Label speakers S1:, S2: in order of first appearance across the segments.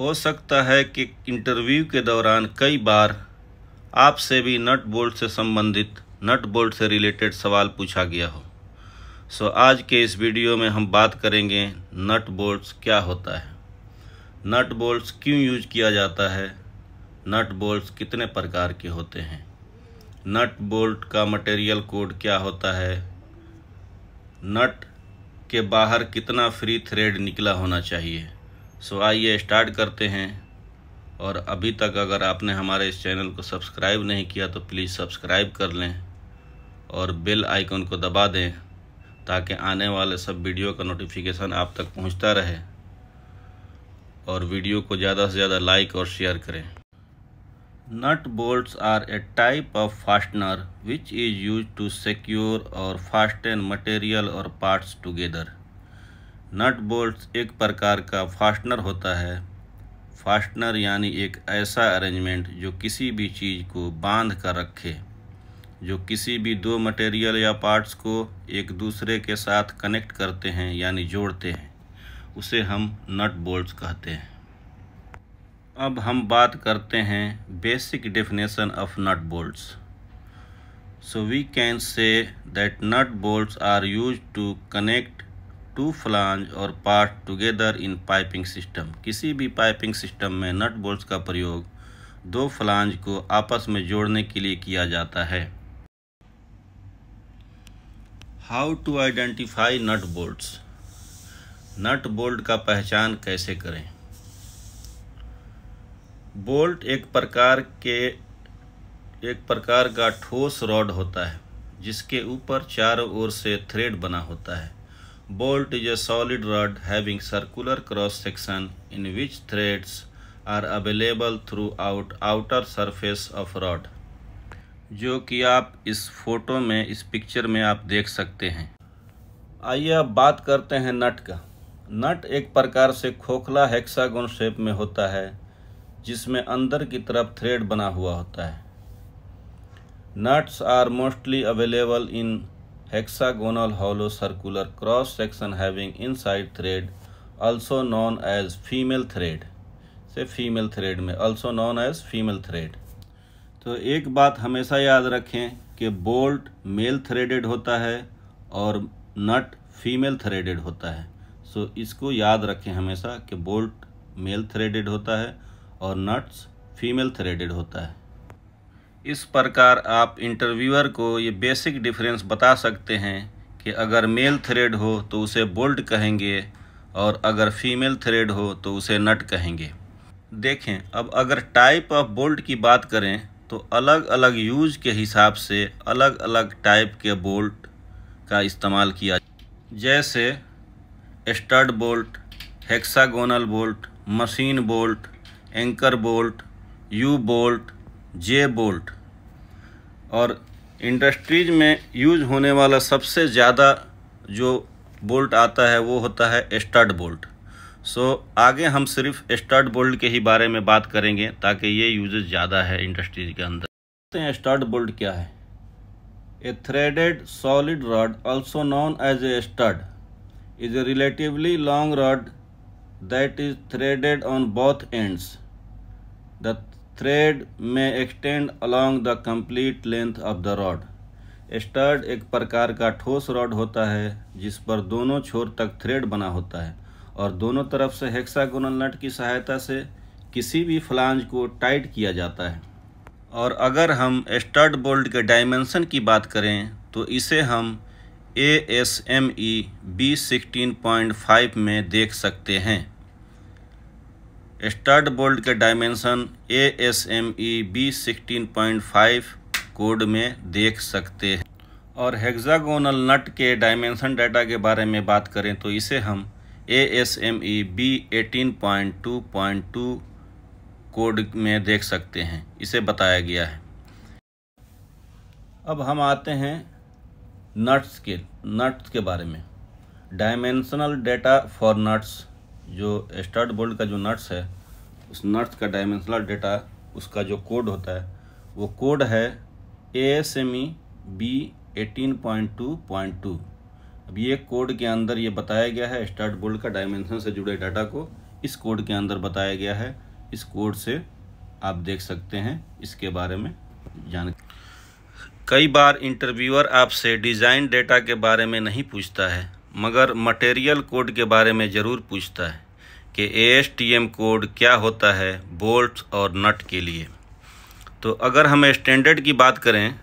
S1: हो सकता है कि इंटरव्यू के दौरान कई बार आपसे भी नट बोल्ट से संबंधित नट बोल्ट से रिलेटेड सवाल पूछा गया हो सो so, आज के इस वीडियो में हम बात करेंगे नट बोल्ट्स क्या होता है नट बोल्ट्स क्यों यूज किया जाता है नट बोल्ट्स कितने प्रकार के होते हैं नट बोल्ट का मटेरियल कोड क्या होता है नट के बाहर कितना फ्री थ्रेड निकला होना चाहिए सो आइए स्टार्ट करते हैं और अभी तक अगर आपने हमारे इस चैनल को सब्सक्राइब नहीं किया तो प्लीज़ सब्सक्राइब कर लें और बेल आइकन को दबा दें ताकि आने वाले सब वीडियो का नोटिफिकेशन आप तक पहुंचता रहे और वीडियो को ज़्यादा से ज़्यादा लाइक और शेयर करें nut bolts are a type of fastener which is use to secure और फास्टन मटेरियल और पार्ट्स टुगेदर नट बोल्ट्स एक प्रकार का फास्टनर होता है फास्टनर यानी एक ऐसा अरेंजमेंट जो किसी भी चीज़ को बांध कर रखे जो किसी भी दो मटेरियल या पार्ट्स को एक दूसरे के साथ कनेक्ट करते हैं यानी जोड़ते हैं उसे हम नट बोल्ट्स कहते हैं अब हम बात करते हैं basic definition of nut bolts so we can say that nut bolts are use to connect to flange और part together in piping system किसी भी पाइपिंग सिस्टम में नट बोल्ट का प्रयोग दो फ्लांज को आपस में जोड़ने के लिए किया जाता है how to identify nut bolts nut bolt का पहचान कैसे करें बोल्ट एक प्रकार के एक प्रकार का ठोस रॉड होता है जिसके ऊपर चारों ओर से थ्रेड बना होता है Bolt is a solid rod having circular cross section in which threads are available throughout outer surface of rod जो कि आप इस फोटो में इस पिक्चर में आप देख सकते हैं आइए अब बात करते हैं नट का नट एक प्रकार से खोखला हेक्सागोन शेप में होता है जिसमें अंदर की तरफ थ्रेड बना हुआ होता है nuts are mostly available in hexagonal hollow circular cross section having inside thread also known as female thread से female thread में also known as female thread तो एक बात हमेशा याद रखें कि bolt male threaded होता है और nut female threaded होता है सो so, इसको याद रखें हमेशा कि बोल्ट मेल थ्रेडेड होता है और नट्स फीमेल थ्रेडेड होता है इस प्रकार आप इंटरव्यूअर को ये बेसिक डिफरेंस बता सकते हैं कि अगर मेल थ्रेड हो तो उसे बोल्ड कहेंगे और अगर फीमेल थ्रेड हो तो उसे नट कहेंगे देखें अब अगर टाइप ऑफ बोल्ट की बात करें तो अलग अलग यूज के हिसाब से अलग अलग टाइप के बोल्ट का इस्तेमाल किया जैसे stud bolt hexagonal bolt machine bolt anchor bolt U bolt J bolt और इंडस्ट्रीज में यूज होने वाला सबसे ज़्यादा जो बोल्ट आता है वो होता है स्टार्ट बोल्ट सो आगे हम सिर्फ स्टार्ट बोल्ट के ही बारे में बात करेंगे ताकि ये यूजेज ज़्यादा है इंडस्ट्रीज के अंदर स्टार्ट बोल्ट क्या है a threaded solid rod also known as a stud is a relatively long rod that is threaded on both ends the thread may extend along the complete length of the rod stud एक प्रकार का ठोस rod होता है जिस पर दोनों छोर तक थ्रेड बना होता है और दोनों तरफ से हेक्सागोनल नट की सहायता से किसी भी फ्लांज को टाइट किया जाता है और अगर हम स्टर्ड बोल्ट के डायमेंशन की बात करें तो इसे हम A S M E B sixteen point five में देख सकते हैं स्टार्ट बोल्ट के dimension A S M E B sixteen point five code में देख सकते हैं और हेक्सागोनल नट के डायमेंशन डाटा के बारे में बात करें तो इसे हम A S M E B eighteen point two point two code में देख सकते हैं इसे बताया गया है अब हम आते हैं नट्स के नट्स के बारे में डायमेंशनल डाटा फॉर नट्स जो स्टार्ट बोल्ट का जो नट्स है उस नट्स का डायमेंशनल डेटा उसका जो कोड होता है वो कोड है A S M E B eighteen point two point two अब ये कोड के अंदर ये बताया गया है स्टार्ट बोल्ट का डायमेंशन से जुड़े डाटा को इस कोड के अंदर बताया गया है इस कोड से आप देख सकते हैं इसके बारे में जान कई बार इंटरव्यूअर आपसे डिज़ाइन डेटा के बारे में नहीं पूछता है मगर मटेरियल कोड के बारे में ज़रूर पूछता है कि ए कोड क्या होता है बोल्ट और नट के लिए तो अगर हम स्टैंडर्ड की बात करें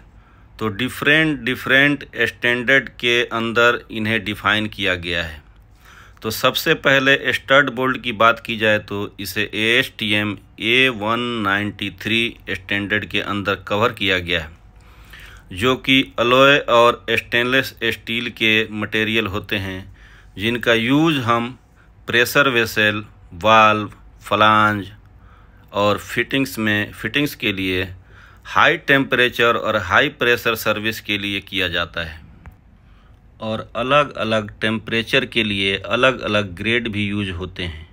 S1: तो डिफरेंट डिफरेंट स्टैंडर्ड के अंदर इन्हें डिफ़ाइन किया गया है तो सबसे पहले स्टड बोल्ट की बात की जाए तो इसे A S T M A one ninety three standard के अंदर कवर किया गया है जो कि अलोय और स्टेनलेस स्टील के मटेरियल होते हैं जिनका यूज हम प्रेशर वेसल वाल्व फलांज और फिटिंग्स में फिटिंग्स के लिए हाई टेम्परेचर और हाई प्रेशर सर्विस के लिए किया जाता है और अलग अलग टेम्परेचर के लिए अलग अलग ग्रेड भी यूज होते हैं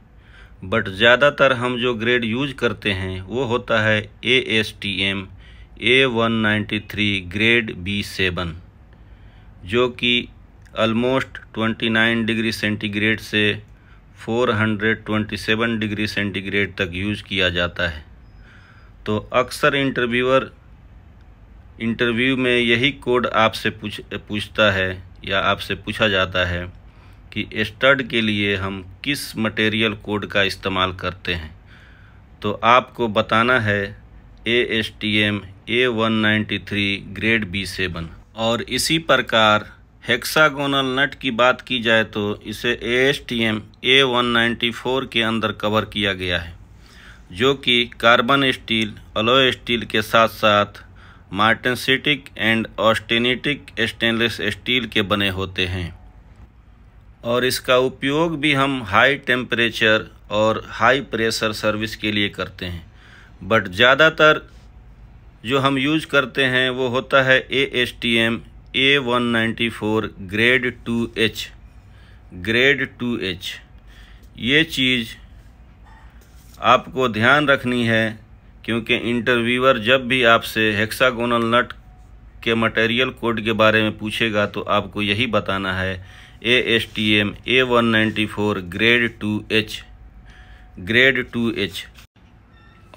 S1: बट ज़्यादातर हम जो ग्रेड यूज करते हैं वो होता है A S T M A one ninety three grade B seven जो कि almost twenty nine degree centigrade से four hundred twenty seven degree centigrade तक यूज किया जाता है तो अक्सर इंटरव्यूअर इंटरव्यू में यही कोड आपसे पूछ पूछता है या आपसे पूछा जाता है कि स्टड के लिए हम किस मटेरियल कोड का इस्तेमाल करते हैं तो आपको बताना है A S T M A one ninety three grade B seven और इसी प्रकार हेक्सागोनल नट की बात की जाए तो इसे A S T M A one ninety four के अंदर कवर किया गया है जो कि कार्बन स्टील अलो स्टील के साथ साथ martensitic and austenitic stainless steel के बने होते हैं और इसका उपयोग भी हम हाई टेम्परेचर और हाई प्रेशर सर्विस के लिए करते हैं बट ज़्यादातर जो हम यूज करते हैं वो होता है A S T M A one ninety four grade two H grade two H ये चीज़ आपको ध्यान रखनी है क्योंकि इंटरव्यूअर जब भी आपसे हेक्सागोनल नट के मटेरियल कोड के बारे में पूछेगा तो आपको यही बताना है A S T M A one ninety four grade two H grade two H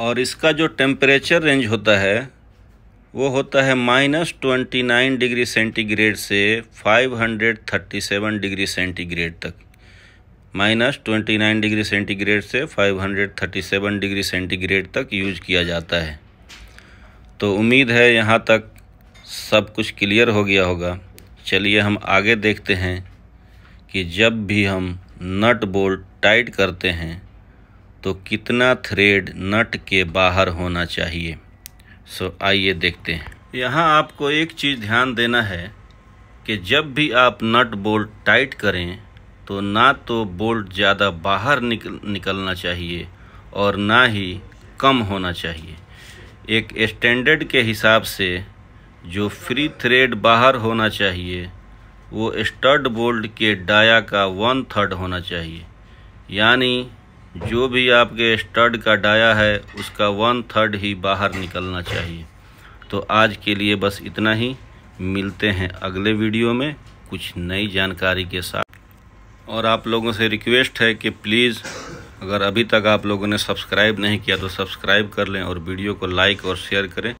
S1: और इसका जो टेम्परेचर रेंज होता है वो होता है minus twenty nine degree centigrade से five hundred thirty seven degree centigrade तक minus twenty nine degree centigrade से five hundred thirty seven degree centigrade तक यूज किया जाता है तो उम्मीद है यहाँ तक सब कुछ क्लियर हो गया होगा चलिए हम आगे देखते हैं कि जब भी हम नट बोल्ट टाइट करते हैं तो कितना थ्रेड नट के बाहर होना चाहिए सो आइए देखते हैं यहाँ आपको एक चीज़ ध्यान देना है कि जब भी आप नट बोल्ट टाइट करें तो ना तो बोल्ट ज़्यादा बाहर निकल निकलना चाहिए और ना ही कम होना चाहिए एक स्टैंडर्ड के हिसाब से जो फ्री थ्रेड बाहर होना चाहिए वो स्टड बोल्ट के डाया का वन थर्ड होना चाहिए यानी जो भी आपके स्टड का डाया है उसका वन थर्ड ही बाहर निकलना चाहिए तो आज के लिए बस इतना ही मिलते हैं अगले वीडियो में कुछ नई जानकारी के साथ और आप लोगों से रिक्वेस्ट है कि प्लीज़ अगर अभी तक आप लोगों ने सब्सक्राइब नहीं किया तो सब्सक्राइब कर लें और वीडियो को लाइक और शेयर करें